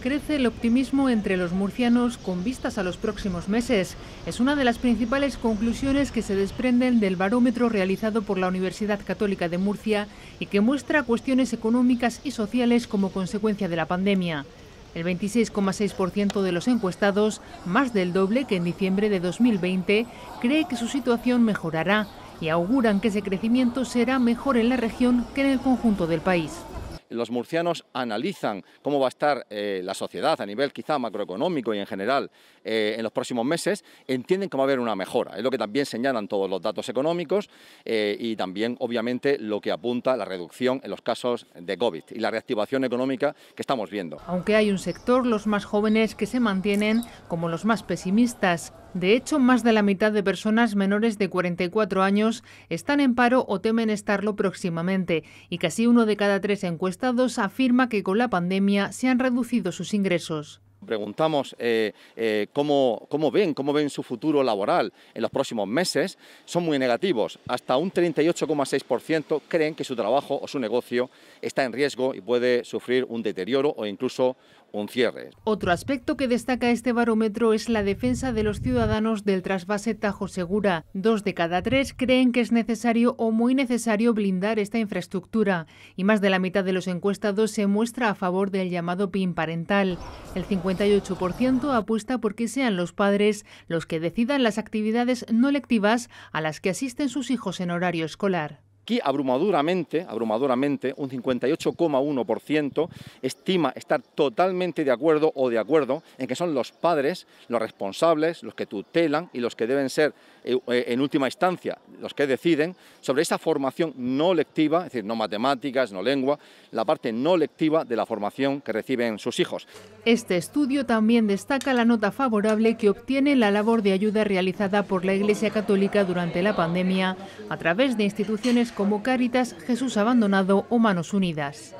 crece el optimismo entre los murcianos con vistas a los próximos meses. Es una de las principales conclusiones que se desprenden del barómetro realizado por la Universidad Católica de Murcia y que muestra cuestiones económicas y sociales como consecuencia de la pandemia. El 26,6% de los encuestados, más del doble que en diciembre de 2020, cree que su situación mejorará y auguran que ese crecimiento será mejor en la región que en el conjunto del país los murcianos analizan cómo va a estar eh, la sociedad a nivel quizá macroeconómico y en general eh, en los próximos meses, entienden que va a haber una mejora. Es lo que también señalan todos los datos económicos eh, y también, obviamente, lo que apunta la reducción en los casos de COVID y la reactivación económica que estamos viendo. Aunque hay un sector, los más jóvenes, que se mantienen como los más pesimistas. De hecho, más de la mitad de personas menores de 44 años están en paro o temen estarlo próximamente y casi uno de cada tres encuestas ...estados afirma que con la pandemia se han reducido sus ingresos preguntamos eh, eh, cómo, cómo, ven, cómo ven su futuro laboral en los próximos meses, son muy negativos. Hasta un 38,6% creen que su trabajo o su negocio está en riesgo y puede sufrir un deterioro o incluso un cierre. Otro aspecto que destaca este barómetro es la defensa de los ciudadanos del trasvase Tajo Segura. Dos de cada tres creen que es necesario o muy necesario blindar esta infraestructura y más de la mitad de los encuestados se muestra a favor del llamado PIN parental. El 58% apuesta por que sean los padres los que decidan las actividades no lectivas a las que asisten sus hijos en horario escolar. Aquí abrumadoramente, abrumadoramente un 58,1% estima estar totalmente de acuerdo o de acuerdo en que son los padres los responsables, los que tutelan y los que deben ser eh, eh, en última instancia los que deciden sobre esa formación no lectiva, es decir, no matemáticas, no lengua, la parte no lectiva de la formación que reciben sus hijos. Este estudio también destaca la nota favorable que obtiene la labor de ayuda realizada por la Iglesia Católica durante la pandemia a través de instituciones como Cáritas, Jesús Abandonado o Manos Unidas.